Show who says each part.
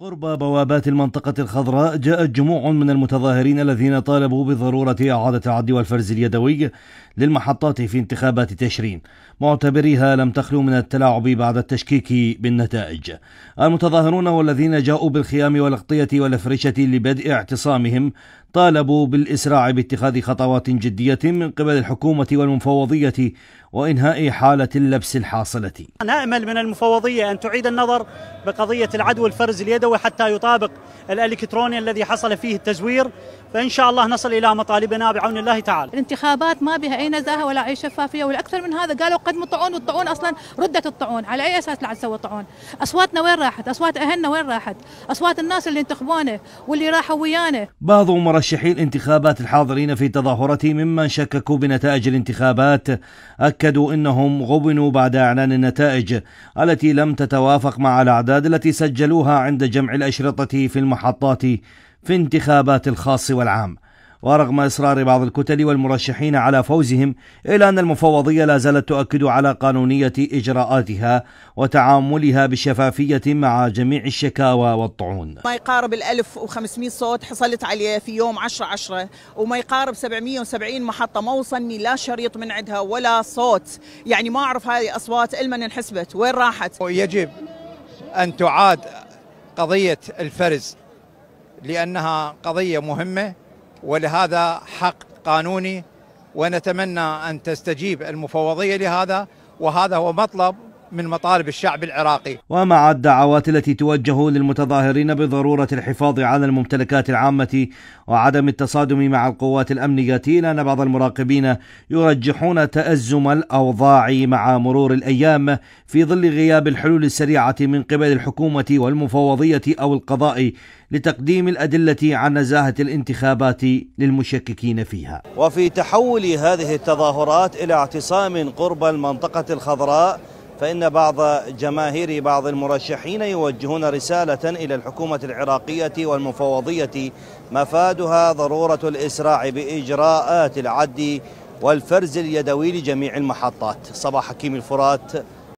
Speaker 1: قرب بوابات المنطقة الخضراء جاءت جموع من المتظاهرين الذين طالبوا بضرورة إعادة العد والفرز اليدوي للمحطات في انتخابات تشرين معتبريها لم تخلو من التلاعب بعد التشكيك بالنتائج المتظاهرون والذين جاءوا بالخيام والأغطية والأفرشة لبدء اعتصامهم طالبوا بالإسراع باتخاذ خطوات جدية من قبل الحكومة والمفوضية وإنهاء حالة اللبس الحاصلة نأمل من المفوضية أن تعيد النظر بقضية العدوى الفرز اليدوي حتى يطابق الإلكتروني الذي حصل فيه التزوير فإن شاء الله نصل إلى
Speaker 2: مطالبنا بعون الله تعالى الانتخابات ما بها أي نزاهة ولا أي شفافية والأكثر من هذا قالوا قدموا الطعون والطعون أصلا ردت الطعون على أي أساس لعد تسوي طعون أصواتنا وين راحت أصوات أهلنا وين راحت أصوات الناس اللي ينتخبونه واللي راحوا ويانه
Speaker 1: بعض مرشحي الانتخابات الحاضرين في تظاهرة ممن شككوا بنتائج الانتخابات أكدوا أنهم غبنوا بعد إعلان النتائج التي لم تتوافق مع الأعداد التي سجلوها عند جمع الأشرطة في المحطات في انتخابات الخاص والعام ورغم إصرار بعض الكتل والمرشحين على فوزهم إلا أن المفوضية لا زالت تؤكد على قانونية إجراءاتها وتعاملها بشفافية مع جميع الشكاوى والطعون
Speaker 3: ما يقارب ال 1500 صوت حصلت عليه في يوم 10 10 وما يقارب 770 محطة ما وصلني لا شريط من عندها ولا صوت يعني ما أعرف هذه أصوات من انحسبت وين راحت يجب أن تعاد قضية الفرز لأنها قضية مهمة ولهذا حق قانوني ونتمنى أن تستجيب المفوضية لهذا وهذا هو مطلب من مطالب الشعب العراقي
Speaker 1: ومع الدعوات التي توجه للمتظاهرين بضرورة الحفاظ على الممتلكات العامة وعدم التصادم مع القوات الأمنية إلا أن بعض المراقبين يرجحون تأزم الأوضاع مع مرور الأيام في ظل غياب الحلول السريعة من قبل الحكومة والمفوضية أو القضاء لتقديم الأدلة عن نزاهة الانتخابات للمشككين فيها وفي تحول هذه التظاهرات إلى اعتصام قرب المنطقة الخضراء فإن بعض جماهير بعض المرشحين يوجهون رسالة إلى الحكومة العراقية والمفوضية مفادها ضرورة الإسراع بإجراءات العد والفرز اليدوي لجميع المحطات صباح حكيم الفرات